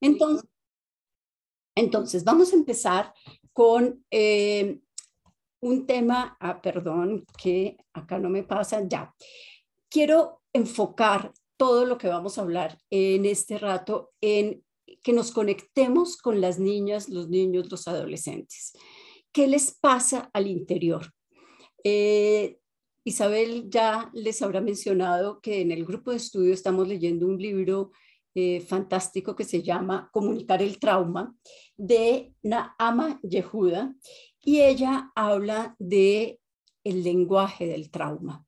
Entonces, entonces vamos a empezar con eh, un tema, ah, perdón, que acá no me pasa, ya. Quiero enfocar todo lo que vamos a hablar en este rato en que nos conectemos con las niñas, los niños, los adolescentes. ¿Qué les pasa al interior? Eh, Isabel ya les habrá mencionado que en el grupo de estudio estamos leyendo un libro eh, fantástico que se llama Comunicar el Trauma, de ama Yehuda, y ella habla de el lenguaje del trauma.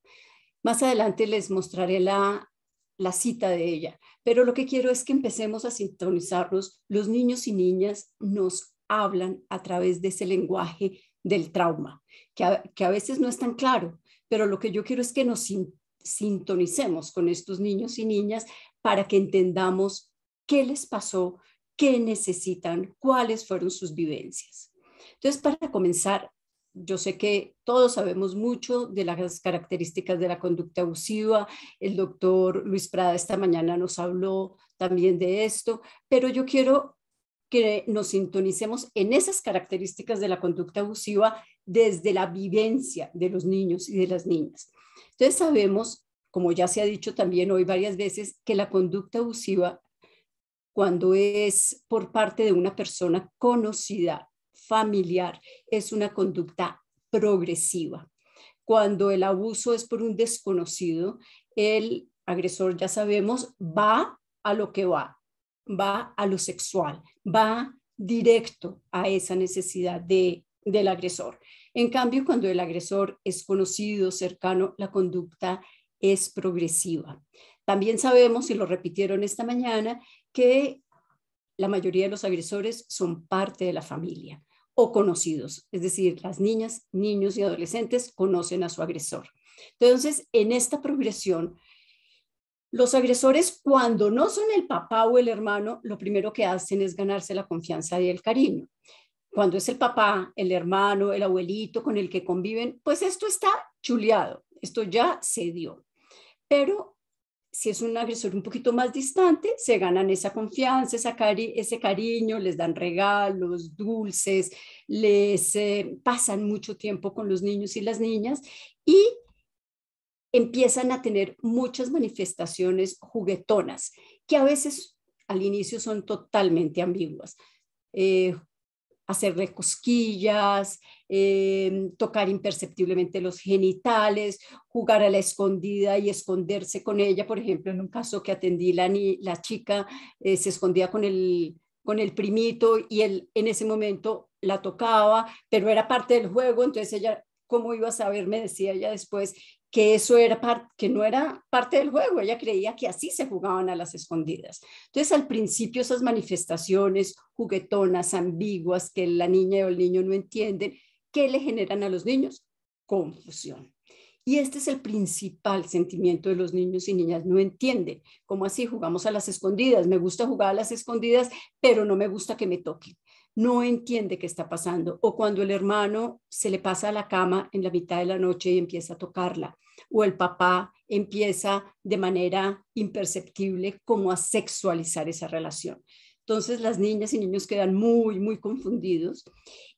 Más adelante les mostraré la, la cita de ella, pero lo que quiero es que empecemos a sintonizarnos. Los niños y niñas nos hablan a través de ese lenguaje del trauma, que que a veces no es tan claro, pero lo que yo quiero es que nos sintonicemos con estos niños y niñas para que entendamos qué les pasó, qué necesitan, cuáles fueron sus vivencias. Entonces, para comenzar, yo sé que todos sabemos mucho de las características de la conducta abusiva. El doctor Luis Prada esta mañana nos habló también de esto, pero yo quiero que nos sintonicemos en esas características de la conducta abusiva desde la vivencia de los niños y de las niñas. Entonces sabemos como ya se ha dicho también hoy varias veces, que la conducta abusiva, cuando es por parte de una persona conocida, familiar, es una conducta progresiva. Cuando el abuso es por un desconocido, el agresor, ya sabemos, va a lo que va, va a lo sexual, va directo a esa necesidad del agresor. En cambio, cuando el agresor es conocido, cercano, la conducta es progresiva. También sabemos, y lo repitieron esta mañana, que la mayoría de los agresores son parte de la familia o conocidos, es decir, las niñas, niños y adolescentes conocen a su agresor. Entonces, en esta progresión, los agresores cuando no son el papá o el hermano, lo primero que hacen es ganarse la confianza y el cariño. Cuando es el papá, el hermano, el abuelito con el que conviven, pues esto está chuleado, esto ya se dio pero si es un agresor un poquito más distante, se ganan esa confianza, ese cariño, les dan regalos, dulces, les eh, pasan mucho tiempo con los niños y las niñas y empiezan a tener muchas manifestaciones juguetonas que a veces al inicio son totalmente ambiguas. Eh, hacerle cosquillas, eh, tocar imperceptiblemente los genitales, jugar a la escondida y esconderse con ella. Por ejemplo, en un caso que atendí, la, ni, la chica eh, se escondía con el, con el primito y él en ese momento la tocaba, pero era parte del juego, entonces ella, ¿cómo iba a saber? Me decía ella después que eso era que no era parte del juego, ella creía que así se jugaban a las escondidas. Entonces al principio esas manifestaciones juguetonas, ambiguas, que la niña o el niño no entienden, ¿qué le generan a los niños? Confusión. Y este es el principal sentimiento de los niños y niñas, no entienden. ¿Cómo así jugamos a las escondidas? Me gusta jugar a las escondidas, pero no me gusta que me toquen no entiende qué está pasando, o cuando el hermano se le pasa a la cama en la mitad de la noche y empieza a tocarla, o el papá empieza de manera imperceptible como a sexualizar esa relación. Entonces las niñas y niños quedan muy, muy confundidos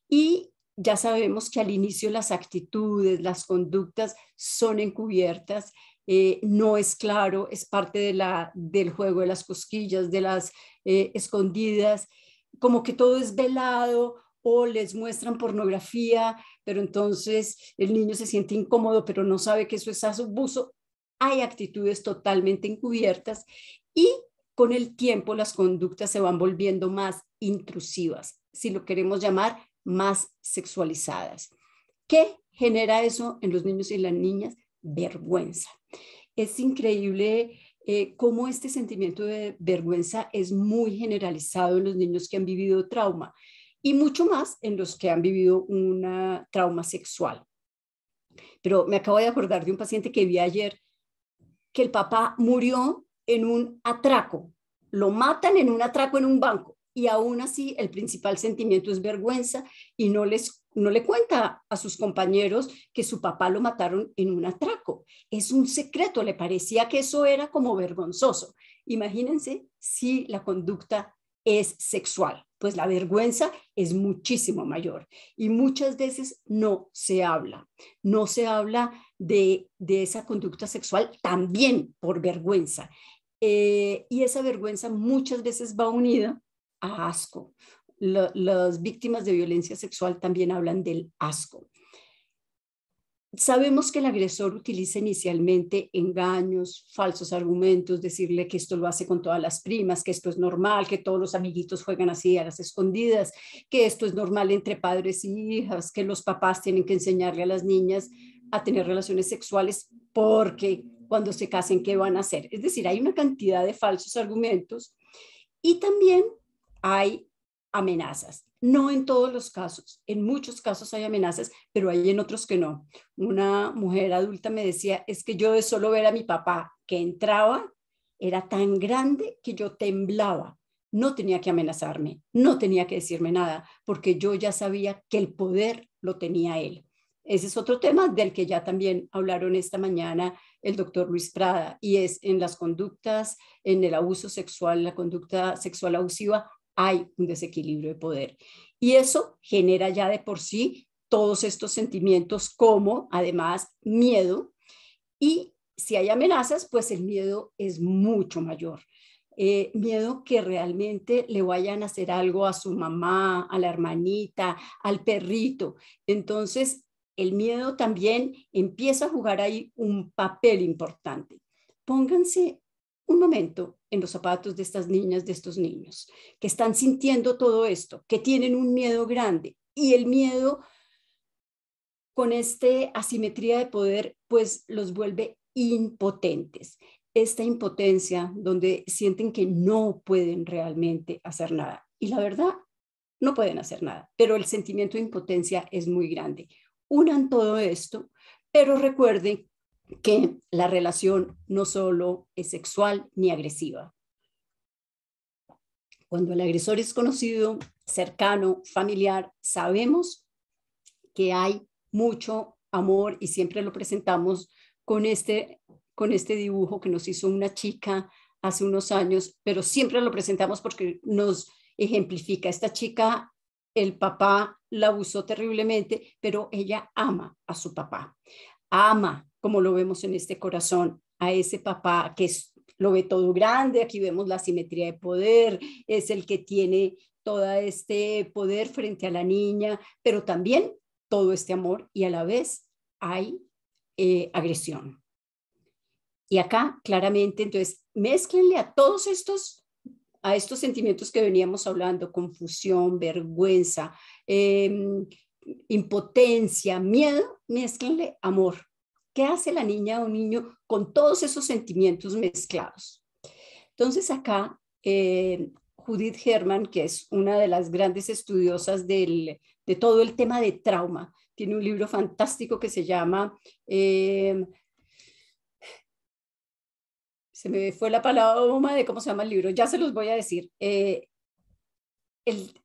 y ya sabemos que al inicio las actitudes, las conductas son encubiertas, eh, no es claro, es parte de la, del juego de las cosquillas, de las eh, escondidas como que todo es velado o les muestran pornografía, pero entonces el niño se siente incómodo, pero no sabe que eso es abuso. Hay actitudes totalmente encubiertas y con el tiempo las conductas se van volviendo más intrusivas, si lo queremos llamar más sexualizadas. ¿Qué genera eso en los niños y las niñas? Vergüenza. Es increíble eh, cómo este sentimiento de vergüenza es muy generalizado en los niños que han vivido trauma y mucho más en los que han vivido un trauma sexual. Pero me acabo de acordar de un paciente que vi ayer que el papá murió en un atraco, lo matan en un atraco en un banco y aún así el principal sentimiento es vergüenza y no les no le cuenta a sus compañeros que su papá lo mataron en un atraco. Es un secreto, le parecía que eso era como vergonzoso. Imagínense si la conducta es sexual, pues la vergüenza es muchísimo mayor y muchas veces no se habla, no se habla de, esa conducta sexual también por vergüenza. Eh, y esa vergüenza muchas veces va unida a asco, las víctimas de violencia sexual también hablan del asco. Sabemos que el agresor utiliza inicialmente engaños, falsos argumentos, decirle que esto lo hace con todas las primas, que esto es normal, que todos los amiguitos juegan así a las escondidas, que esto es normal entre padres y hijas, que los papás tienen que enseñarle a las niñas a tener relaciones sexuales porque cuando se casen, ¿qué van a hacer? Es decir, hay una cantidad de falsos argumentos y también hay amenazas. No en todos los casos, en muchos casos hay amenazas, pero hay en otros que no. Una mujer adulta me decía, es que yo de solo ver a mi papá que entraba, era tan grande que yo temblaba. No tenía que amenazarme, no tenía que decirme nada, porque yo ya sabía que el poder lo tenía él. Ese es otro tema del que ya también hablaron esta mañana el doctor Luis Prada, y es en las conductas, en el abuso sexual, la conducta sexual abusiva, hay un desequilibrio de poder. Y eso genera ya de por sí todos estos sentimientos como además miedo. Y si hay amenazas, pues el miedo es mucho mayor. Eh, miedo que realmente le vayan a hacer algo a su mamá, a la hermanita, al perrito. Entonces, el miedo también empieza a jugar ahí un papel importante. Pónganse un momento en los zapatos de estas niñas, de estos niños, que están sintiendo todo esto, que tienen un miedo grande y el miedo con esta asimetría de poder, pues los vuelve impotentes. Esta impotencia donde sienten que no pueden realmente hacer nada. Y la verdad, no pueden hacer nada, pero el sentimiento de impotencia es muy grande. Unan todo esto, pero recuerden que la relación no solo es sexual ni agresiva. Cuando el agresor es conocido, cercano, familiar, sabemos que hay mucho amor y siempre lo presentamos con este, con este dibujo que nos hizo una chica hace unos años, pero siempre lo presentamos porque nos ejemplifica. Esta chica, el papá la abusó terriblemente, pero ella ama a su papá, ama como lo vemos en este corazón, a ese papá que lo ve todo grande, aquí vemos la simetría de poder, es el que tiene todo este poder frente a la niña, pero también todo este amor y a la vez hay eh, agresión. Y acá claramente, entonces, mezclenle a todos estos a estos sentimientos que veníamos hablando, confusión, vergüenza, em, impotencia, miedo, mezclenle amor. ¿Qué hace la niña o niño con todos esos sentimientos mezclados? Entonces acá eh, Judith Herman, que es una de las grandes estudiosas de todo el tema de trauma, tiene un libro fantástico que se llama... Eh, se me fue la palabra de cómo se llama el libro, ya se los voy a decir. Eh,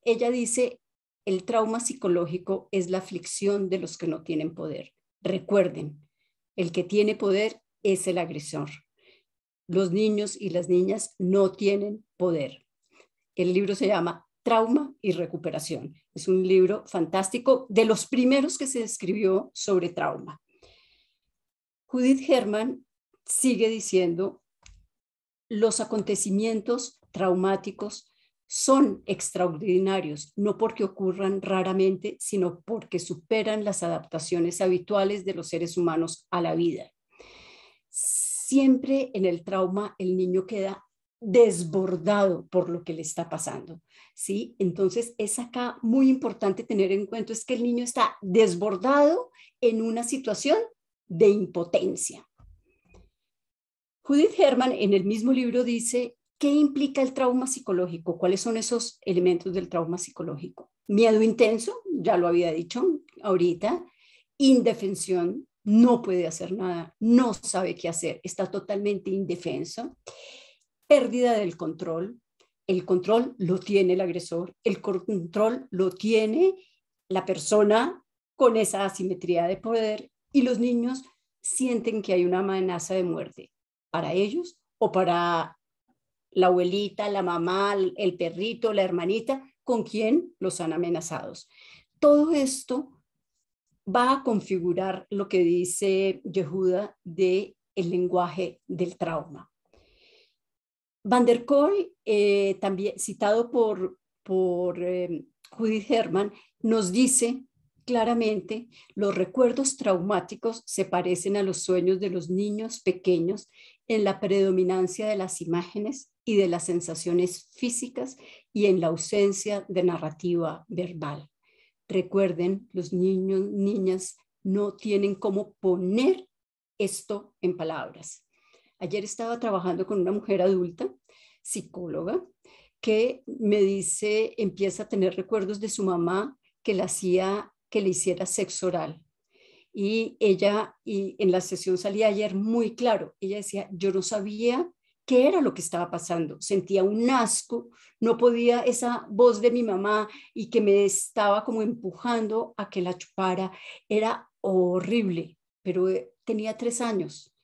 ella dice, el trauma psicológico es la aflicción de los que no tienen poder. Recuerden, el que tiene poder es el agresor. Los niños y las niñas no tienen poder. El libro se llama Trauma y Recuperación. Es un libro fantástico de los primeros que se escribió sobre trauma. Judith Herman sigue diciendo, los acontecimientos traumáticos son extraordinarios, no porque ocurran raramente, sino porque superan las adaptaciones habituales de los seres humanos a la vida. Siempre en el trauma el niño queda desbordado por lo que le está pasando, ¿sí? Entonces es acá muy importante tener en cuenta es que el niño está desbordado en una situación de impotencia. Judith Herman en el mismo libro dice ¿Qué implica el trauma psicológico? ¿Cuáles son esos elementos del trauma psicológico? Miedo intenso, ya lo había dicho ahorita, indefensión, no puede hacer nada, no sabe qué hacer, está totalmente indefenso, pérdida del control, el control lo tiene el agresor, el control lo tiene la persona con esa asimetría de poder y los niños sienten que hay una amenaza de muerte para ellos o para la abuelita, la mamá, el perrito, la hermanita, con quién los han amenazados. Todo esto va a configurar lo que dice Yehuda de el lenguaje del trauma. Van der Koy, eh, también citado por, por em, Judith Herman, nos dice claramente, los recuerdos traumáticos se parecen a los sueños de los niños pequeños en la predominancia de las imágenes y de las sensaciones físicas y en la ausencia de narrativa verbal. Recuerden, los niños, niñas no tienen cómo poner esto en palabras. Ayer estaba trabajando con una mujer adulta, psicóloga, que me dice, empieza a tener recuerdos de su mamá que le hacía que le hiciera sexo oral. Y ella, y en la sesión salía ayer muy claro, ella decía, yo no sabía qué era lo que estaba pasando. Sentía un asco, no podía esa voz de mi mamá y que me estaba como empujando a que la chupara. Era horrible, pero eh, tenía tres años.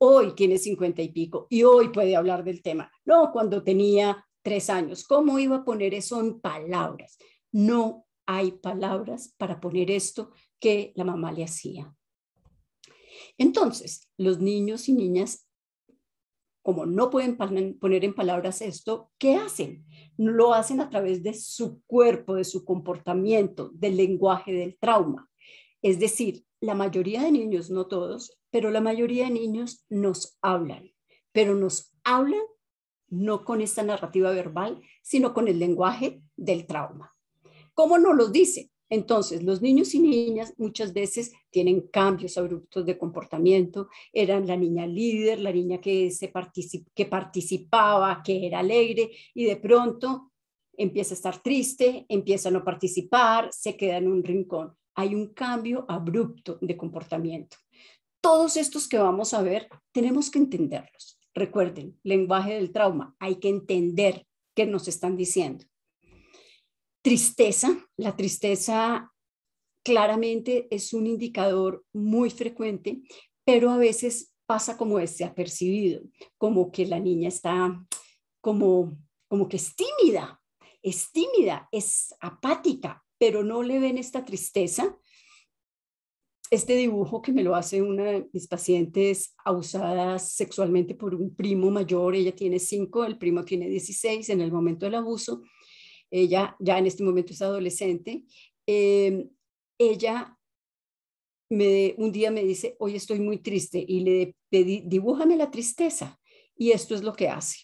Hoy tiene cincuenta y pico y hoy puede hablar del tema. No, cuando tenía tres años, ¿cómo iba a poner eso en palabras? No hay palabras para poner esto que la mamá le hacía. Entonces, los niños y niñas como no pueden poner en palabras esto, ¿qué hacen? Lo hacen a través de su cuerpo, de su comportamiento, del lenguaje del trauma. Es decir, la mayoría de niños, no todos, pero la mayoría de niños nos hablan, pero nos hablan no con esta narrativa verbal, sino con el lenguaje del trauma. ¿Cómo nos lo dicen? Entonces, los niños y niñas muchas veces tienen cambios abruptos de comportamiento. Eran la niña líder, la niña que, que participaba, que era alegre y de pronto empieza a estar triste, empieza a no participar, se queda en un rincón. Hay un cambio abrupto de comportamiento. Todos estos que vamos a ver tenemos que entenderlos. Recuerden, lenguaje del trauma, hay que entender qué nos están diciendo. Tristeza. La tristeza claramente es un indicador muy frecuente, pero a veces pasa como este apercibido, como que la niña está como, como que es tímida, es tímida, es apática, pero no le ven esta tristeza. Este dibujo que me lo hace una de mis pacientes abusada sexualmente por un primo mayor, ella tiene 5, el primo tiene 16 en el momento del abuso, ella ya en este momento es adolescente, eh, ella me, un día me dice, hoy estoy muy triste y le pedí, dibújame la tristeza. Y esto es lo que hace.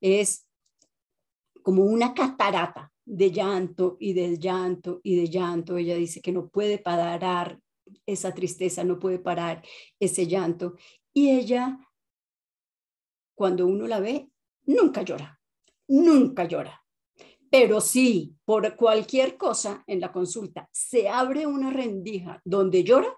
Es como una catarata de llanto y de llanto y de llanto. Ella dice que no puede parar esa tristeza, no puede parar ese llanto. Y ella, cuando uno la ve, nunca llora, nunca llora. Pero si por cualquier cosa en la consulta se abre una rendija donde llora,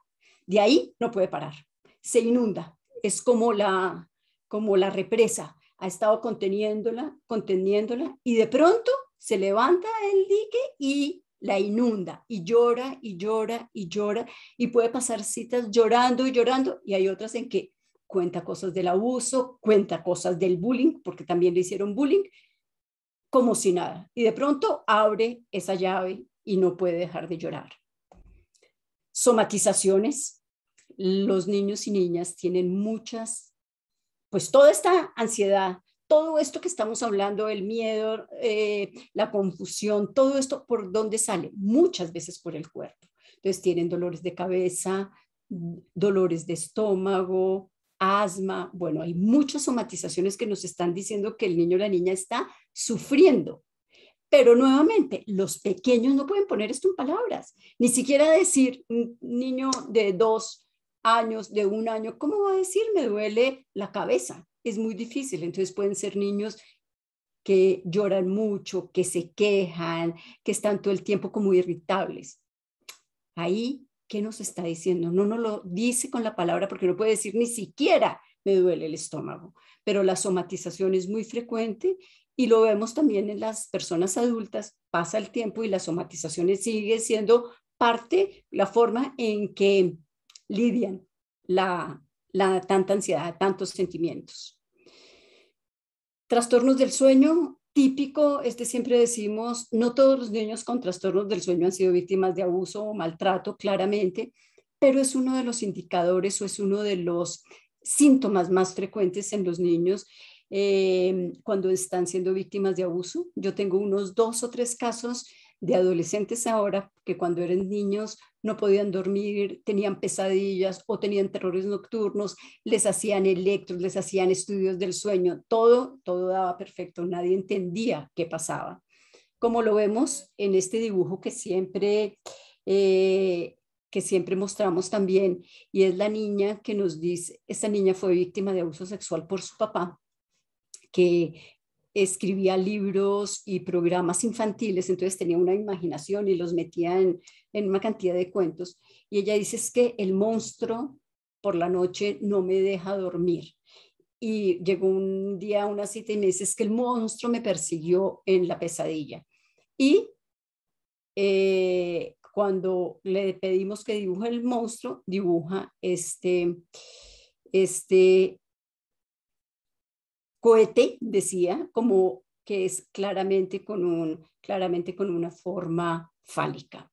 de ahí no puede parar, se inunda, es como la, como la represa, ha estado conteniéndola, conteniéndola y de pronto se levanta el dique y la inunda y llora y llora y llora y puede pasar citas llorando y llorando y hay otras en que cuenta cosas del abuso, cuenta cosas del bullying, porque también le hicieron bullying, como si nada. Y de pronto abre esa llave y no puede dejar de llorar. Somatizaciones. Los niños y niñas tienen muchas, pues toda esta ansiedad, todo esto que estamos hablando, el miedo, eh, la confusión, todo esto, ¿por dónde sale? Muchas veces por el cuerpo. Entonces tienen dolores de cabeza, dolores de estómago, asma, bueno, hay muchas somatizaciones que nos están diciendo que el niño o la niña está sufriendo. Pero nuevamente, los pequeños no pueden poner esto en palabras, ni siquiera decir, niño de dos años, de un año, ¿cómo va a decir me duele la cabeza? Es muy difícil, entonces pueden ser niños que lloran mucho, que se quejan, que están todo el tiempo como irritables. Ahí ¿qué nos está diciendo? No nos lo dice con la palabra porque no puede decir ni siquiera me duele el estómago, pero la somatización es muy frecuente y lo vemos también en las personas adultas, pasa el tiempo y la somatización sigue siendo parte, la forma en que lidian la, la tanta ansiedad, tantos sentimientos. Trastornos del sueño, típico este siempre decimos, no todos los niños con trastornos del sueño han sido víctimas de abuso o maltrato, claramente, pero es uno de los indicadores o es uno de los síntomas más frecuentes en los niños eh, cuando están siendo víctimas de abuso. Yo tengo unos dos o tres casos de adolescentes ahora que cuando eran niños no podían dormir, tenían pesadillas o tenían terrores nocturnos, les hacían electros, les hacían estudios del sueño, todo, todo daba perfecto, nadie entendía qué pasaba. Como lo vemos en este dibujo que siempre, eh, que siempre mostramos también, y es la niña que nos dice, esta niña fue víctima de abuso sexual por su papá, que escribía libros y programas infantiles, entonces tenía una imaginación y los metía en, una cantidad de cuentos. Y ella dice, es que el monstruo por la noche no me deja dormir. Y llegó un día a una cita que el monstruo me persiguió en la pesadilla. Y eh, cuando le pedimos que dibuje el monstruo, dibuja este, este cohete, decía, como que es claramente con, un, claramente con una forma fálica.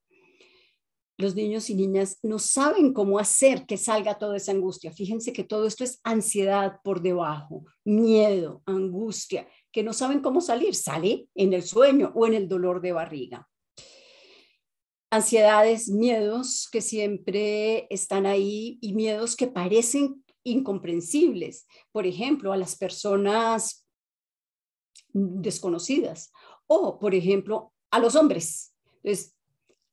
Los niños y niñas no saben cómo hacer que salga toda esa angustia. Fíjense que todo esto es ansiedad por debajo, miedo, angustia, que no saben cómo salir. Sale en el sueño o en el dolor de barriga. Ansiedades, miedos que siempre están ahí y miedos que parecen incomprensibles, por ejemplo, a las personas desconocidas o, por ejemplo, a los hombres. Entonces,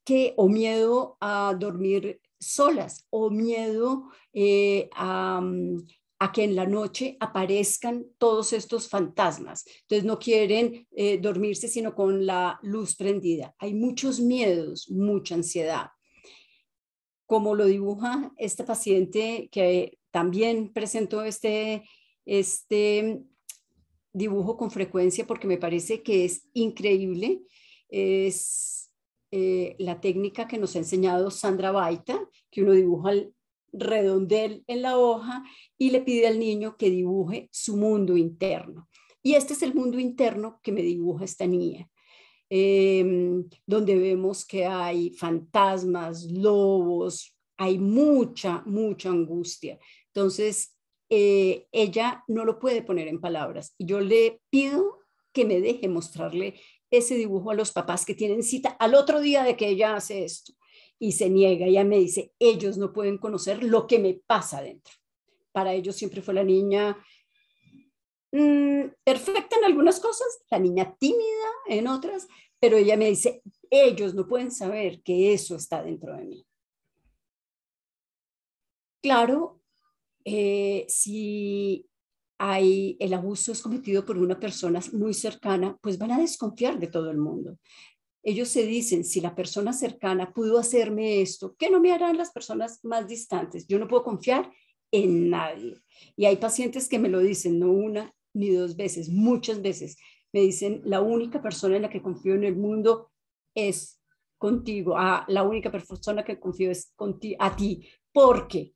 que o miedo a dormir solas o miedo eh, mm, a, que en la noche aparezcan todos estos fantasmas. Entonces no quieren eh, dormirse sino con la luz prendida. Hay muchos miedos, mucha ansiedad. Como lo dibuja esta paciente que también presento este, este dibujo con frecuencia porque me parece que es increíble. Es eh, la técnica que nos ha enseñado Sandra Baita, que uno dibuja el redondel en la hoja y le pide al niño que dibuje su mundo interno. Y este es el mundo interno que me dibuja esta niña. Em, donde vemos que hay fantasmas, lobos, hay mucha, mucha angustia. Entonces, eh, ella no lo puede poner en palabras. Yo le pido que me deje mostrarle ese dibujo a los papás que tienen cita al otro día de que ella hace esto. Y se niega, ella me dice, ellos no pueden conocer lo que me pasa adentro. Para ellos siempre fue la niña mm, perfecta en algunas cosas, la niña tímida en otras, pero ella me dice, ellos no pueden saber que eso está dentro de mí. Claro, eh, si hay el abuso es cometido por una persona muy cercana, pues van a desconfiar de todo el mundo. Ellos se dicen, si la persona cercana pudo hacerme esto, ¿qué no me harán las personas más distantes? Yo no puedo confiar en nadie. Y hay pacientes que me lo dicen, no una ni dos veces, muchas veces. Me dicen, la única persona en la que confío en el mundo es contigo, ah, la única persona que confío es a ti, ¿por qué?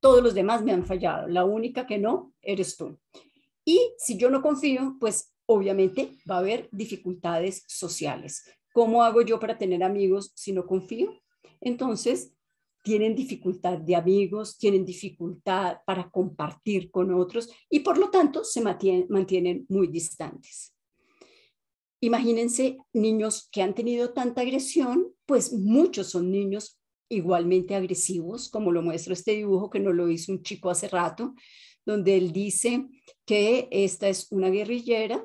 todos los demás me han fallado, la única que no eres tú. Y si yo no confío, pues obviamente va a haber dificultades sociales. ¿Cómo hago yo para tener amigos si no confío? Entonces, tienen dificultad de amigos, tienen dificultad para compartir con otros y por lo tanto se mantienen, muy distantes. Imagínense niños que han tenido tanta agresión, pues muchos son niños igualmente agresivos, como lo muestra este dibujo que nos lo hizo un chico hace rato, donde él dice que esta es una guerrillera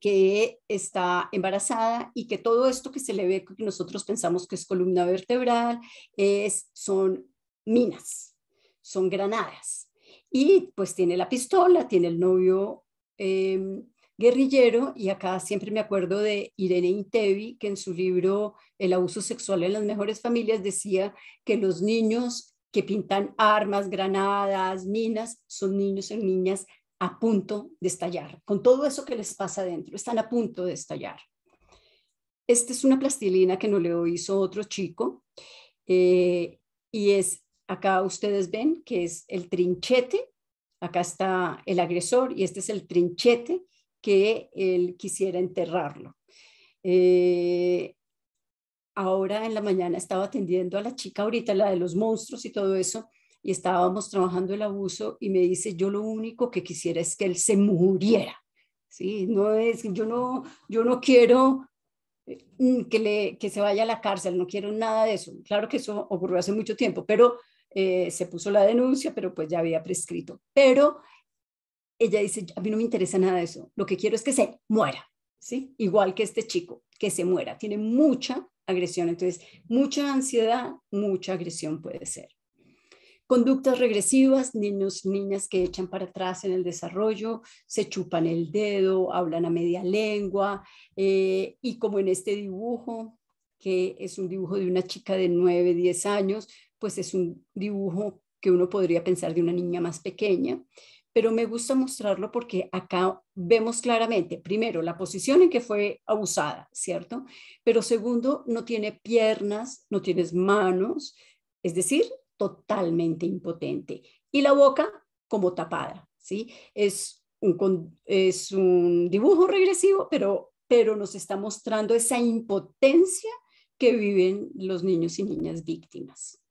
que está embarazada y que todo esto que se le ve, que nosotros pensamos que es columna vertebral, es, son minas, son granadas. Y pues tiene la pistola, tiene el novio em, guerrillero y acá siempre me acuerdo de Irene Intevi, que en su libro El abuso sexual en las mejores familias decía que los niños que pintan armas, granadas, minas, son niños y niñas a punto de estallar, con todo eso que les pasa adentro, están a punto de estallar. Esta es una plastilina que no le hizo otro chico eh, y es, acá ustedes ven que es el trinchete, acá está el agresor y este es el trinchete que él quisiera enterrarlo. Eh, ahora en la mañana estaba atendiendo a la chica ahorita, la de los monstruos y todo eso, y estábamos trabajando el abuso y me dice, yo lo único que quisiera es que él se muriera. Sí, no es, yo no, yo no quiero eh, mm, que, se vaya a la cárcel, no quiero nada de eso. Claro que eso ocurrió hace mucho tiempo, pero eh, se puso la denuncia, pero pues ya había prescrito. Pero ella dice, a mí no me interesa nada eso, lo que quiero es que se muera, ¿sí? Igual que este chico, que se muera, tiene mucha agresión, entonces mucha ansiedad, mucha agresión puede ser. Conductas regresivas, niños, niñas que echan para atrás en el desarrollo, se chupan el dedo, hablan a media lengua, eh, y como en este dibujo, que es un dibujo de una chica de 9, 10 años, pues es un dibujo que uno podría pensar de una niña más pequeña, pero me gusta mostrarlo porque acá vemos claramente, primero, la posición en que fue abusada, ¿cierto? Pero segundo, no tiene piernas, no tienes manos, es decir, totalmente impotente. Y la boca como tapada, ¿sí? Es un, es un dibujo regresivo, pero, pero nos está mostrando esa impotencia que viven los niños y niñas víctimas.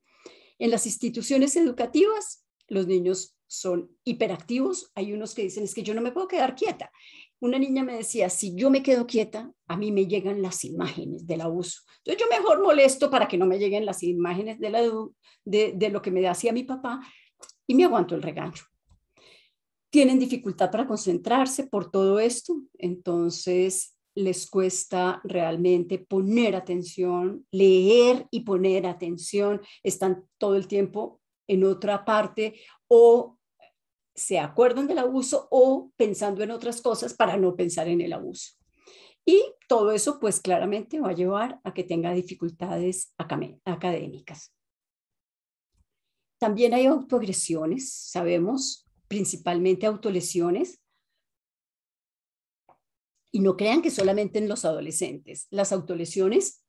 En las instituciones educativas, los niños son hiperactivos, hay unos que dicen, es que yo no me puedo quedar quieta. Una niña me decía, si yo me quedo quieta, a mí me llegan las imágenes del abuso. Entonces yo mejor molesto para que no me lleguen las imágenes de, la, de lo que me hacía mi papá y me aguanto el regaño. Tienen dificultad para concentrarse por todo esto, entonces les cuesta realmente poner atención, leer y poner atención, están todo el tiempo en otra parte o se acuerdan del abuso o pensando en otras cosas para no pensar en el abuso. Y todo eso, pues claramente va a llevar a que tenga dificultades académicas. También hay autoagresiones, sabemos, principalmente autolesiones. Y no crean que solamente en los adolescentes. Las autolesiones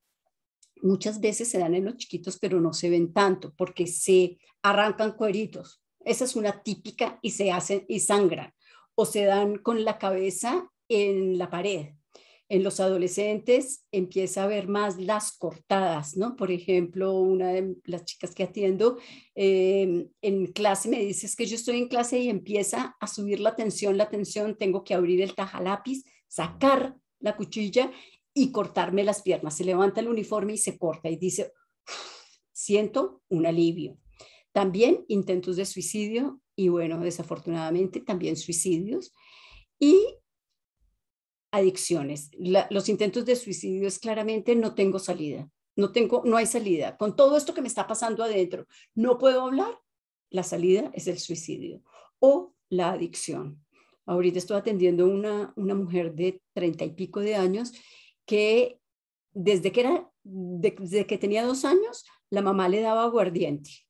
muchas veces se dan en los chiquitos, pero no se ven tanto porque se arrancan cueritos, esa es una típica y se hacen y sangran o se dan con la cabeza en la pared. En los adolescentes empieza a ver más las cortadas, ¿no? Por ejemplo, una de las chicas que atiendo em, en clase me dice, es que yo estoy en clase y empieza a subir la tensión, la tensión, tengo que abrir el tajalápiz, sacar la cuchilla y cortarme las piernas. Se levanta el uniforme y se corta y dice, siento un alivio. También intentos de suicidio y bueno, desafortunadamente también suicidios y adicciones. los intentos de suicidio es claramente no tengo salida, no tengo, no hay salida. Con todo esto que me está pasando adentro, no puedo hablar. La salida es el suicidio o la adicción. Ahorita estoy atendiendo una, una mujer de treinta y pico de años que desde que, era, desde que tenía dos años, la mamá le daba aguardiente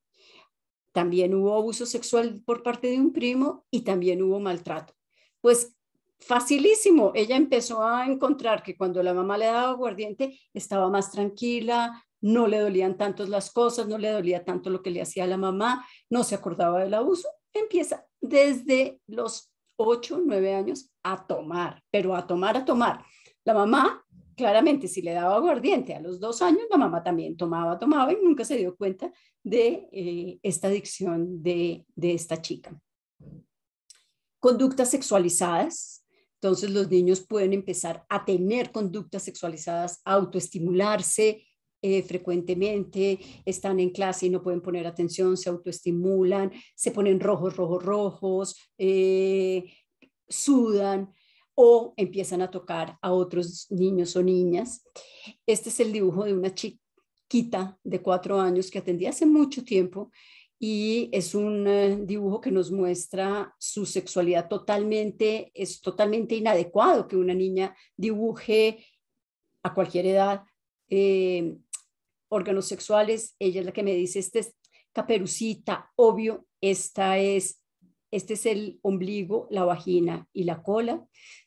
también hubo abuso sexual por parte de un primo y también hubo maltrato. Pues facilísimo, ella empezó a encontrar que cuando la mamá le daba aguardiente estaba más tranquila, no le dolían tantos las cosas, no le dolía tanto lo que le hacía la mamá, no se acordaba del abuso. Empieza desde los 8, 9 años a tomar, pero a tomar, a tomar. La mamá claramente si le daba aguardiente a los dos años, la mamá también tomaba, tomaba y nunca se dio cuenta de eh, esta adicción de, esta chica. Conductas sexualizadas, entonces los niños pueden empezar a tener conductas sexualizadas, autoestimularse eh, frecuentemente, están en clase y no pueden poner atención, se autoestimulan, se ponen rojos, rojos, rojos, eh, sudan, o empiezan a tocar a otros niños o niñas. Este es el dibujo de una chiquita de cuatro años que atendí hace mucho tiempo y es un eh, dibujo que nos muestra su sexualidad totalmente, es totalmente inadecuado que una niña dibuje a cualquier edad eh, órganos sexuales. Ella es la que me dice, este es caperucita, obvio, esta es, este es el ombligo, la vagina y la cola.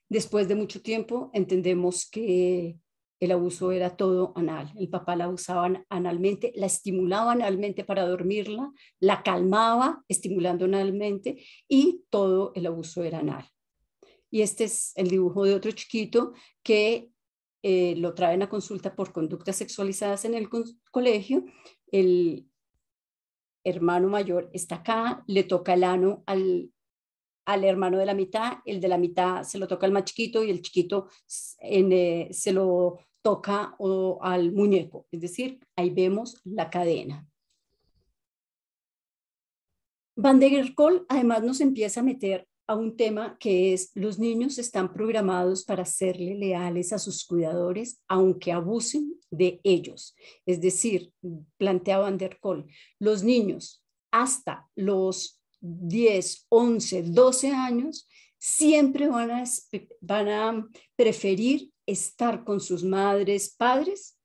Después de mucho tiempo entendemos que el abuso era todo anal. El papá la abusaba analmente, la estimulaba analmente para dormirla, la calmaba estimulando analmente y todo el abuso era anal. Y este es el dibujo de otro chiquito que eh, lo traen a consulta por conductas sexualizadas en el colegio. El hermano mayor está acá, le toca el ano al al hermano de la mitad, el de la mitad se lo toca al más chiquito y el chiquito eh, se lo toca o, al muñeco. Es decir, ahí vemos la cadena. Van además nos empieza a meter a un tema que es los niños están programados para serle leales a sus cuidadores aunque abusen de ellos. Es decir, plantea Van der los niños hasta los 10, 11, 12 años, siempre van a, van a preferir estar con sus madres, padres,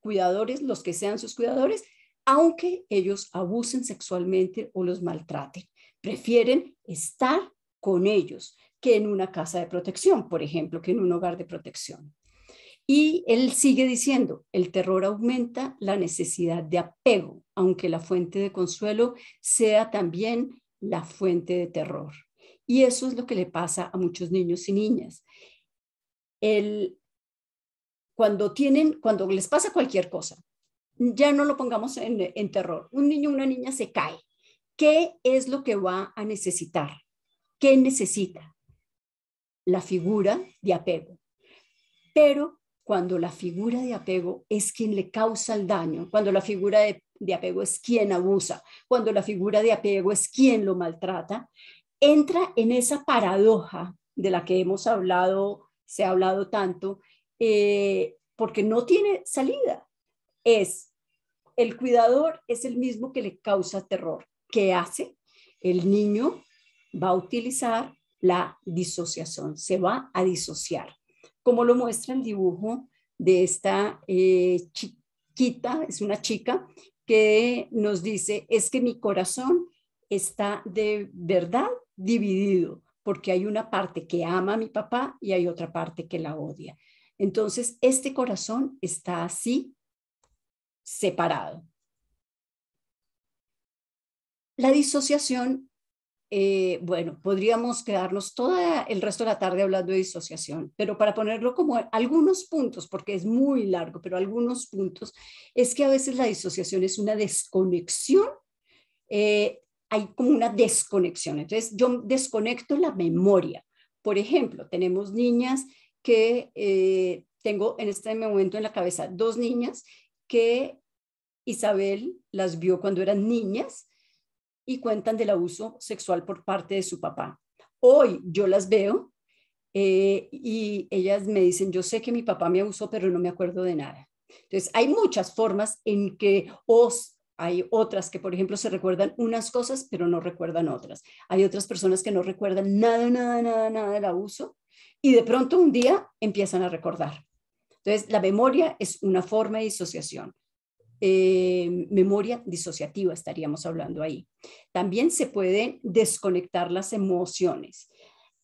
cuidadores, los que sean sus cuidadores, aunque ellos abusen sexualmente o los maltraten. Prefieren estar con ellos que en una casa de protección, por ejemplo, que en un hogar de protección. Y él sigue diciendo, el terror aumenta la necesidad de apego, aunque la fuente de consuelo sea también la fuente de terror. Y eso es lo que le pasa a muchos niños y niñas. El, cuando tienen, cuando les pasa cualquier cosa, ya no lo pongamos en, terror. Un niño una niña se cae. ¿Qué es lo que va a necesitar? ¿Qué necesita? La figura de apego. Pero cuando la figura de apego es quien le causa el daño, cuando la figura de, apego es quien abusa, cuando la figura de apego es quien lo maltrata, entra en esa paradoja de la que hemos hablado, se ha hablado tanto, eh, porque no tiene salida. Es el cuidador, es el mismo que le causa terror. ¿Qué hace? El niño va a utilizar la disociación, se va a disociar como lo muestra el dibujo de esta eh, chiquita, es una chica, que nos dice, es que mi corazón está de verdad dividido, porque hay una parte que ama a mi papá y hay otra parte que la odia. Entonces, este corazón está así, separado. La disociación eh, bueno, podríamos quedarnos todo el resto de la tarde hablando de disociación, pero para ponerlo como algunos puntos, porque es muy largo, pero algunos puntos, es que a veces la disociación es una desconexión, eh, hay como una desconexión. Entonces, yo desconecto la memoria. Por ejemplo, tenemos niñas que eh, tengo en este momento en la cabeza dos niñas que Isabel las vio cuando eran niñas y cuentan del abuso sexual por parte de su papá. Hoy yo las veo eh, y ellas me dicen, yo sé que mi papá me abusó, pero no me acuerdo de nada. Entonces, hay muchas formas en que os hay otras que, por ejemplo, se recuerdan unas cosas, pero no recuerdan otras. Hay otras personas que no recuerdan nada, nada, nada, nada del abuso y de pronto un día empiezan a recordar. Entonces, la memoria es una forma de disociación. Eh, memoria disociativa, estaríamos hablando ahí. También se pueden desconectar las emociones.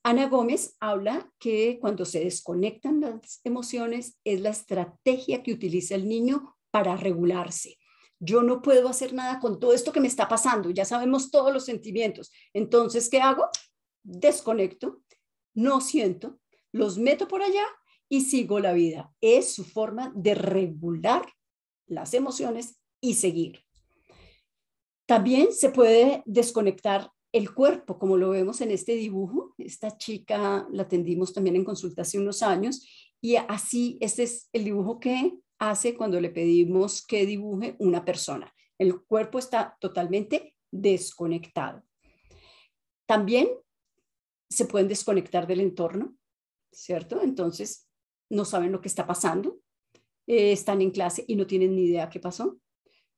Ana Gómez habla que cuando se desconectan las emociones es la estrategia que utiliza el niño para regularse. Yo no puedo hacer nada con todo esto que me está pasando, ya sabemos todos los sentimientos. Entonces, ¿qué hago? Desconecto, no siento, los meto por allá y sigo la vida. Es su forma de regular las emociones y seguir. También se puede desconectar el cuerpo, como lo vemos en este dibujo. Esta chica la atendimos también en consulta hace unos años y así este es el dibujo que hace cuando le pedimos que dibuje una persona. El cuerpo está totalmente desconectado. También se pueden desconectar del entorno, ¿cierto? Entonces no saben lo que está pasando, eh, están en clase y no tienen ni idea qué pasó.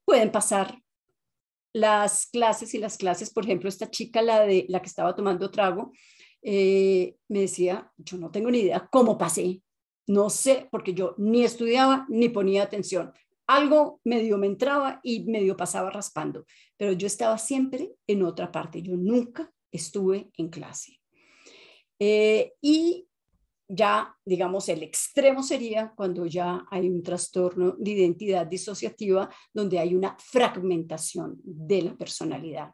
Pueden pasar las clases y las clases, por ejemplo, esta chica, la, de, la que estaba tomando trago, eh, me decía, yo no tengo ni idea cómo pasé, no sé, porque yo ni estudiaba ni ponía atención. Algo medio me entraba y medio pasaba raspando, pero yo estaba siempre en otra parte, yo nunca estuve en clase. Eh, y ya, digamos, el extremo sería cuando ya hay un trastorno de identidad disociativa donde hay una fragmentación de la personalidad.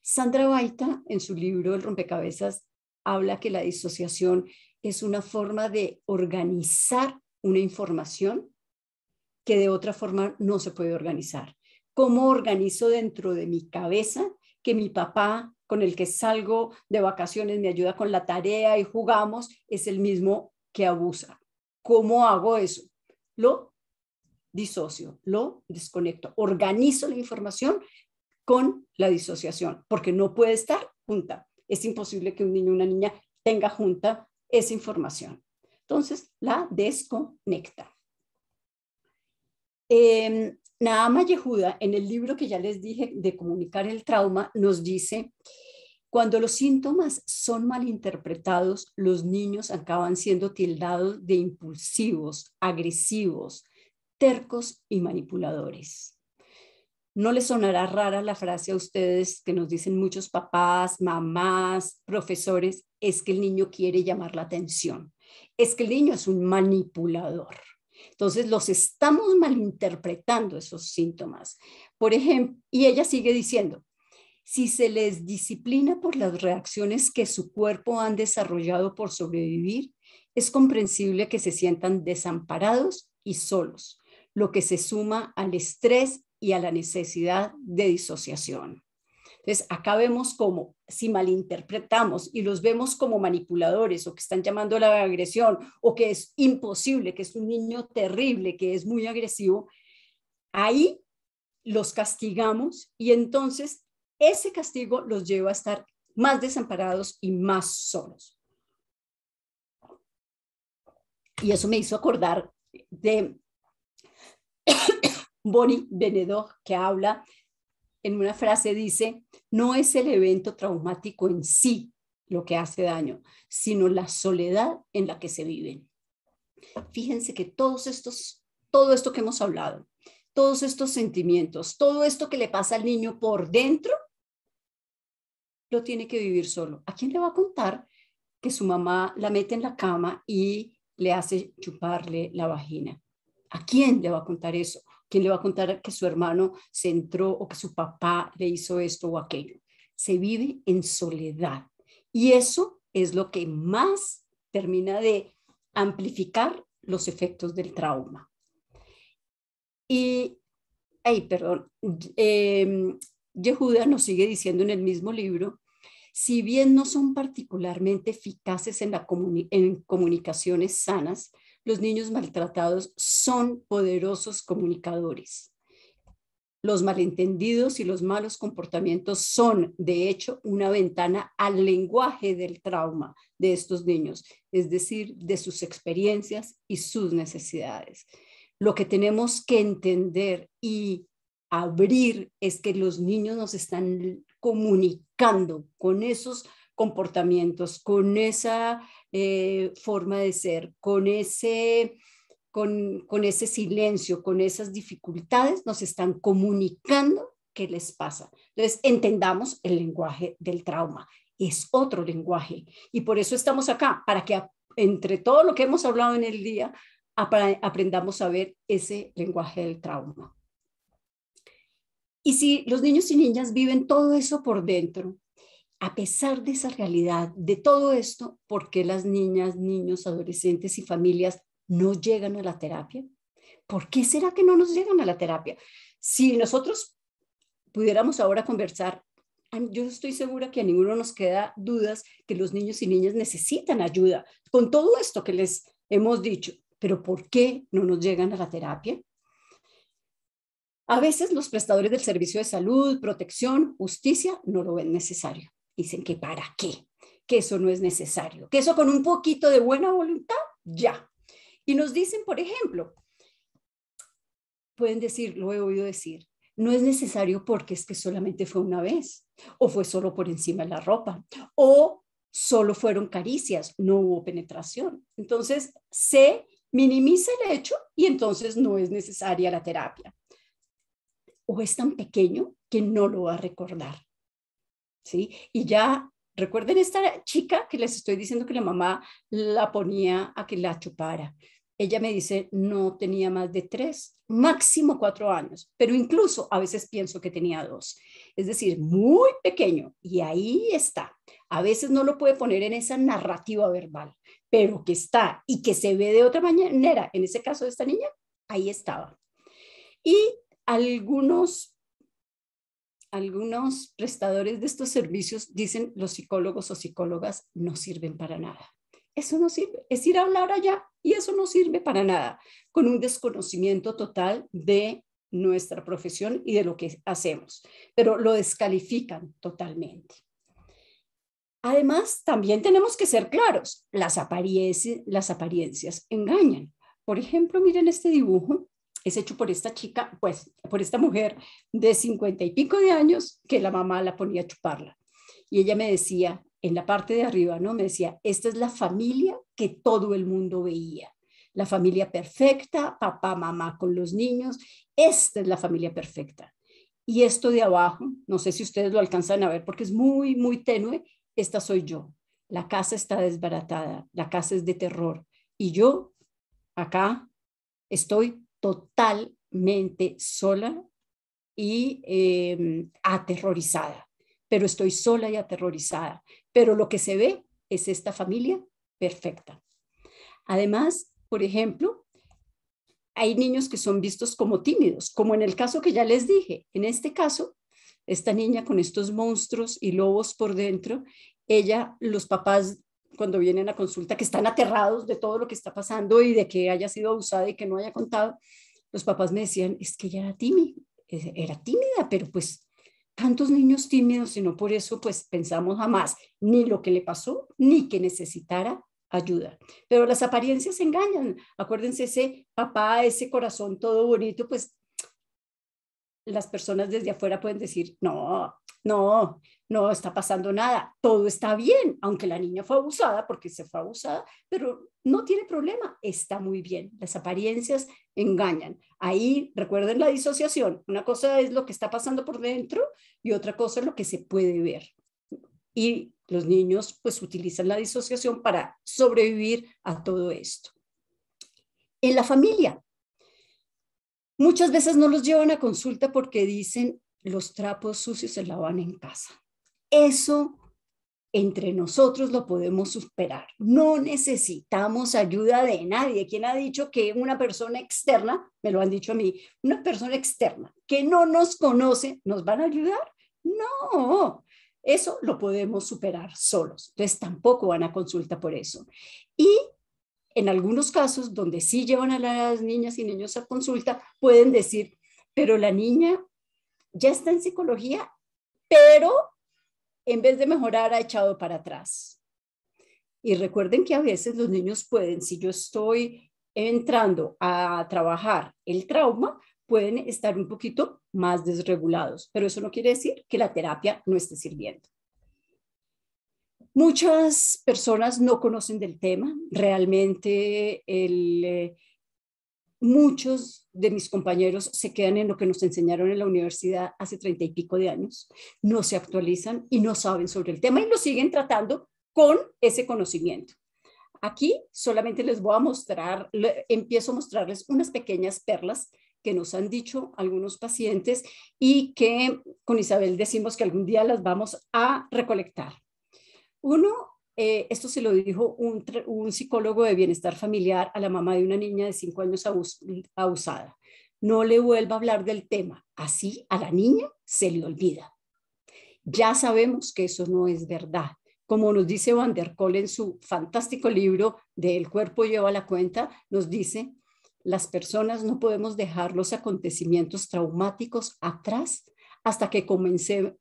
Sandra Baita, en su libro El rompecabezas, habla que la disociación es una forma de organizar una información que de otra forma no se puede organizar. ¿Cómo organizo dentro de mi cabeza que mi papá con el que salgo de vacaciones, me ayuda con la tarea y jugamos, es el mismo que abusa. ¿Cómo hago eso? Lo disocio, lo desconecto, organizo la información con la disociación, porque no puede estar junta. Es imposible que un niño o una niña tenga junta esa información. Entonces, la desconecta. Em, Naama Yehuda, en el libro que ya les dije de comunicar el trauma, nos dice, cuando los síntomas son malinterpretados, los niños acaban siendo tildados de impulsivos, agresivos, tercos y manipuladores. No les sonará rara la frase a ustedes que nos dicen muchos papás, mamás, profesores, es que el niño quiere llamar la atención, es que el niño es un manipulador. Entonces los estamos malinterpretando esos síntomas. Por ejemplo, y ella sigue diciendo, si se les disciplina por las reacciones que su cuerpo han desarrollado por sobrevivir, es comprensible que se sientan desamparados y solos, lo que se suma al estrés y a la necesidad de disociación. Entonces, acá vemos como si malinterpretamos y los vemos como manipuladores o que están llamando a la agresión o que es imposible, que es un niño terrible, que es muy agresivo, ahí los castigamos y entonces ese castigo los lleva a estar más desamparados y más solos. Y eso me hizo acordar de Bonnie Benedor que habla en una frase dice, no es el evento traumático en sí lo que hace daño, sino la soledad en la que se vive. Fíjense que todos estos, todo esto que hemos hablado, todos estos sentimientos, todo esto que le pasa al niño por dentro, lo tiene que vivir solo. ¿A quién le va a contar que su mamá la mete en la cama y le hace chuparle la vagina? ¿A quién le va a contar eso? ¿Quién le va a contar que su hermano se entró o que su papá le hizo esto o aquello? Se vive en soledad. Y eso es lo que más termina de amplificar los efectos del trauma. Y, ay, perdón, eh, em, Yehuda nos sigue diciendo en el mismo libro, si bien no son particularmente eficaces en comunicaciones sanas, los niños maltratados son poderosos comunicadores. Los malentendidos y los malos comportamientos son, de hecho, una ventana al lenguaje del trauma de estos niños, es decir, de sus experiencias y sus necesidades. Lo que tenemos que entender y abrir es que los niños nos están comunicando con esos comportamientos, con esa eh, forma de ser, con ese, con, con ese silencio, con esas dificultades, nos están comunicando qué les pasa. Entonces, entendamos el lenguaje del trauma. Es otro lenguaje. Y por eso estamos acá, para que entre todo lo que hemos hablado en el día, aprendamos a ver ese lenguaje del trauma. Y si los niños y niñas viven todo eso por dentro, a pesar de esa realidad, de todo esto, ¿por qué las niñas, niños, adolescentes y familias no llegan a la terapia? ¿Por qué será que no nos llegan a la terapia? Si nosotros pudiéramos ahora conversar, yo estoy segura que a ninguno nos queda dudas que los niños y niñas necesitan ayuda con todo esto que les hemos dicho, pero ¿por qué no nos llegan a la terapia? A veces los prestadores del servicio de salud, protección, justicia no lo ven necesario dicen que para qué, que eso no es necesario, que eso con un poquito de buena voluntad, ya. Y nos dicen, por ejemplo, pueden decir, lo he oído decir, no es necesario porque es que solamente fue una vez, o fue solo por encima de la ropa, o solo fueron caricias, no hubo penetración. Entonces, se minimiza el hecho y entonces no es necesaria la terapia. O es tan pequeño que no lo va a recordar. ¿sí? Y ya Recuerden esta chica que les estoy diciendo que la mamá la ponía a que la chupara. Ella me dice, no tenía más de tres, máximo cuatro años, pero incluso a veces pienso que tenía dos. Es decir, muy pequeño. Y ahí está. A veces no lo puede poner en esa narrativa verbal, pero que está y que se ve de otra manera, en ese caso de esta niña, ahí estaba. Y algunos algunos prestadores de estos servicios dicen los psicólogos o psicólogas no sirven para nada. Eso no sirve, es ir a hablar allá y eso no sirve para nada, con un desconocimiento total de nuestra profesión y de lo que hacemos, pero lo descalifican totalmente. Además, también tenemos que ser claros, las, apariencias, las apariencias engañan. Por ejemplo, miren este dibujo, es hecho por esta chica, pues por esta mujer de cincuenta y pico de años que la mamá la ponía a chuparla. Y ella me decía, en la parte de arriba, ¿no? Me decía, esta es la familia que todo el mundo veía. La familia perfecta, papá, mamá con los niños, esta es la familia perfecta. Y esto de abajo, no sé si ustedes lo alcanzan a ver porque es muy, muy tenue, esta soy yo. La casa está desbaratada, la casa es de terror. Y yo, acá, estoy totalmente sola y em, aterrorizada, pero estoy sola y aterrorizada. Pero lo que se ve es esta familia perfecta. Además, por ejemplo, hay niños que son vistos como tímidos, como en el caso que ya les dije. En este caso, esta niña con estos monstruos y lobos por dentro, ella, los papás cuando vienen a consulta que están aterrados de todo lo que está pasando y de que haya sido abusada y que no haya contado, los papás me decían, es que ella era tímida, era tímida, pero pues tantos niños tímidos y no por eso pues pensamos jamás ni lo que le pasó ni que necesitara ayuda. Pero las apariencias engañan. Acuérdense ese papá, ese corazón todo bonito, pues las personas desde afuera pueden decir, no, no, no está pasando nada, todo está bien, aunque la niña fue abusada, porque se fue abusada, pero no tiene problema, está muy bien, las apariencias engañan. Ahí recuerden la disociación, una cosa es lo que está pasando por dentro y otra cosa es lo que se puede ver. Y los niños pues utilizan la disociación para sobrevivir a todo esto. En la familia, muchas veces no los llevan a consulta porque dicen, los trapos sucios se lavan en casa. Eso entre nosotros lo podemos superar. No necesitamos ayuda de nadie. ¿Quién ha dicho que una persona externa, me lo han dicho a mí, una persona externa que no nos conoce, nos van a ayudar? No, eso lo podemos superar solos. Entonces tampoco van a consulta por eso. Y en algunos casos donde sí llevan a las niñas y niños a consulta, pueden decir, pero la niña ya está en psicología, pero en vez de mejorar ha echado para atrás. Y recuerden que a veces los niños pueden, si yo estoy entrando a trabajar el trauma, pueden estar un poquito más desregulados, pero eso no quiere decir que la terapia no esté sirviendo. Muchas personas no conocen del tema, realmente el, eh, muchos de mis compañeros se quedan en lo que nos enseñaron en la universidad hace treinta y pico de años, no se actualizan y no saben sobre el tema y lo siguen tratando con ese conocimiento. Aquí solamente les voy a mostrar, empiezo a mostrarles unas pequeñas perlas que nos han dicho algunos pacientes y que con Isabel decimos que algún día las vamos a recolectar. Uno eh, esto se lo dijo un, psicólogo de bienestar familiar a la mamá de una niña de 5 años abusada. No le vuelva a hablar del tema. Así a la niña se le olvida. Ya sabemos que eso no es verdad. Como nos dice Van der en su fantástico libro de El cuerpo lleva la cuenta, nos dice, las personas no podemos dejar los acontecimientos traumáticos atrás hasta que comencemos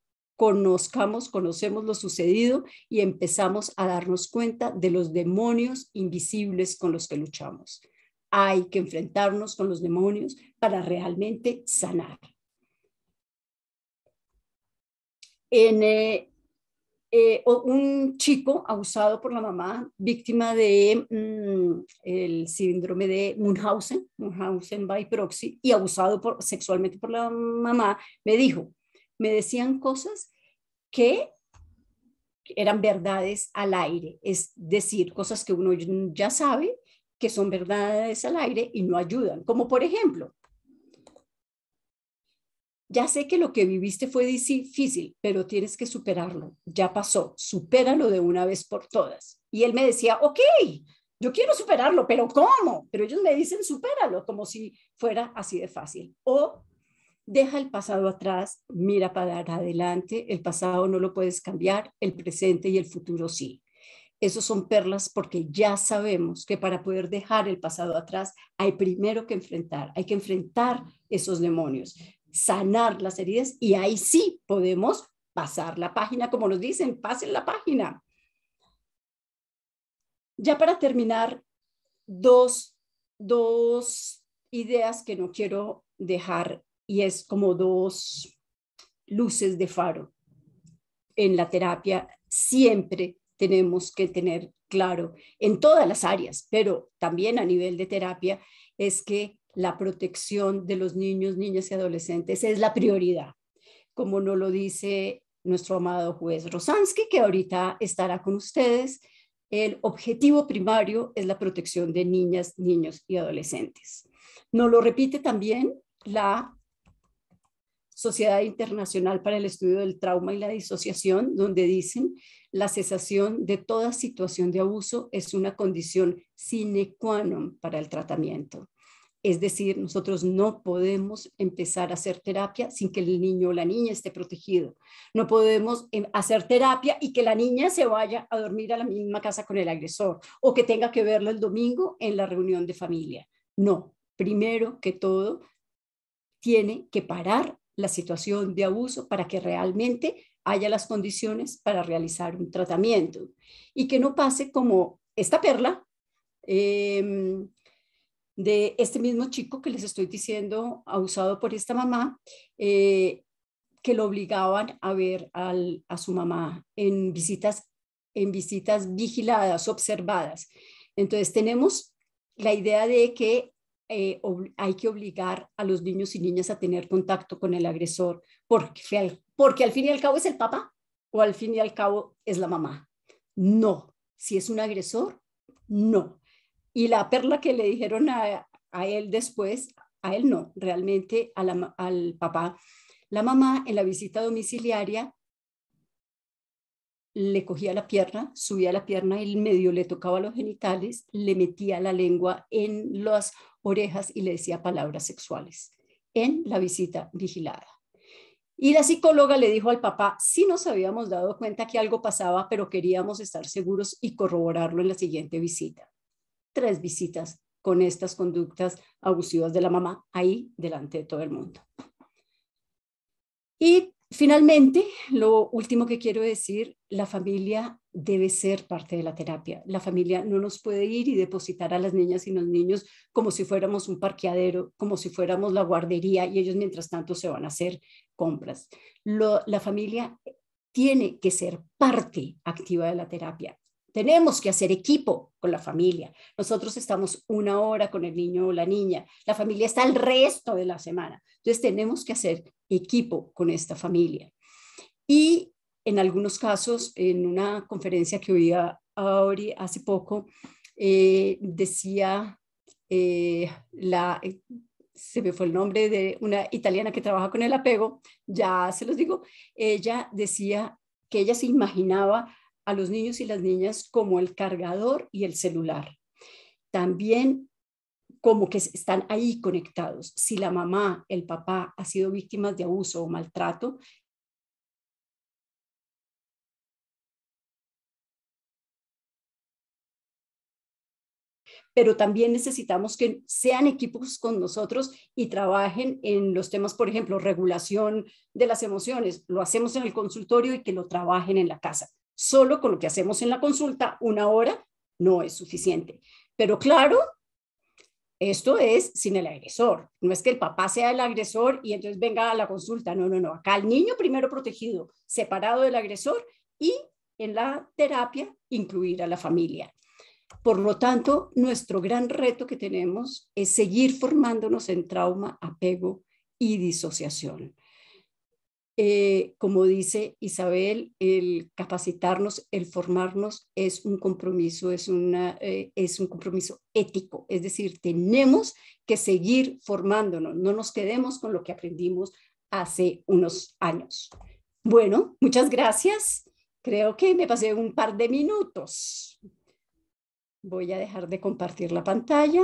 conozcamos, conocemos lo sucedido y empezamos a darnos cuenta de los demonios invisibles con los que luchamos. Hay que enfrentarnos con los demonios para realmente sanar. En, eh, eh, un chico abusado por la mamá, víctima de mm, el síndrome de Munhausen, Munhausen by proxy, y abusado sexualmente por la mamá, me dijo, me decían cosas que eran verdades al aire, es decir, cosas que uno ya sabe que son verdades al aire y no ayudan, como por ejemplo, ya sé que lo que viviste fue difícil, pero tienes que superarlo, ya pasó, supéralo de una vez por todas. Y él me decía, ok, yo quiero superarlo, pero ¿cómo? Pero ellos me dicen, supéralo, como si fuera así de fácil. O Deja el pasado atrás, mira para adelante, el pasado no lo puedes cambiar, el presente y el futuro sí. Esos son perlas porque ya sabemos que para poder dejar el pasado atrás hay primero que enfrentar, hay que enfrentar esos demonios, sanar las heridas y ahí sí podemos pasar la página, como nos dicen, pasen la página. Ya para terminar, dos, dos ideas que no quiero dejar y es como dos luces de faro. En la terapia siempre tenemos que tener claro, en todas las áreas, pero también a nivel de terapia, es que la protección de los niños, niñas y adolescentes es la prioridad, como nos lo dice nuestro amado juez Rosansky, que ahorita estará con ustedes. El objetivo primario es la protección de niñas, niños y adolescentes. Nos lo repite también la Sociedad Internacional para el Estudio del Trauma y la Disociación, donde dicen la cesación de toda situación de abuso es una condición sine qua non para el tratamiento. Es decir, nosotros no podemos empezar a hacer terapia sin que el niño o la niña esté protegido. No podemos eh, hacer terapia y que la niña se vaya a dormir a la misma casa con el agresor o que tenga que verlo el domingo en la reunión de familia. No, primero que todo, tiene que parar la situación de abuso para que realmente haya las condiciones para realizar un tratamiento y que no pase como esta perla em, de este mismo chico que les estoy diciendo, abusado por esta mamá, eh, que lo obligaban a ver a su mamá en visitas, en visitas vigiladas, observadas. Entonces tenemos la idea de que eh, hay que obligar a los niños y niñas a tener contacto con el agresor, porque al, porque al fin y al cabo es el papá o al fin y al cabo es la mamá. No, si es un agresor, no. Y la perla que le dijeron a, él después, a él no, realmente a al papá. La mamá en la visita domiciliaria le cogía la pierna, subía la pierna y medio le tocaba los genitales, le metía la lengua en los orejas y le decía palabras sexuales en la visita vigilada. Y la psicóloga le dijo al papá, si nos habíamos dado cuenta que algo pasaba, pero queríamos estar seguros y corroborarlo en la siguiente visita. Tres visitas con estas conductas abusivas de la mamá ahí delante de todo el mundo. Y Finalmente, lo último que quiero decir, la familia debe ser parte de la terapia. La familia no nos puede ir y depositar a las niñas y los niños como si fuéramos un parqueadero, como si fuéramos la guardería y ellos mientras tanto se van a hacer compras. la familia tiene que ser parte activa de la terapia. Tenemos que hacer equipo con la familia. Nosotros estamos una hora con el niño o la niña. La familia está el resto de la semana. Entonces tenemos que hacer equipo, con esta familia. Y en algunos casos, en una conferencia que oía hace poco, eh, decía eh, la, eh, se me fue el nombre de una italiana que trabaja con el apego, ya se los digo, ella decía que ella se imaginaba a los niños y las niñas como el cargador y el celular. También como que están ahí conectados. Si la mamá, el papá ha sido víctima de abuso o maltrato, pero también necesitamos que sean equipos con nosotros y trabajen en los temas, por ejemplo, regulación de las emociones. Lo hacemos en el consultorio y que lo trabajen en la casa. Solo con lo que hacemos en la consulta, una hora, no es suficiente. Pero claro, esto es sin el agresor. No es que el papá sea el agresor y entonces venga a la consulta. No, no, no. Acá el niño primero protegido, separado del agresor y en la terapia incluir a la familia. Por lo tanto, nuestro gran reto que tenemos es seguir formándonos en trauma, apego y disociación. Eh, como dice Isabel, el capacitarnos, el formarnos es un compromiso, es, eh, es un compromiso ético. Es decir, tenemos que seguir formándonos, no nos quedemos con lo que aprendimos hace unos años. Bueno, muchas gracias. Creo que me pasé un par de minutos. Voy a dejar de compartir la pantalla.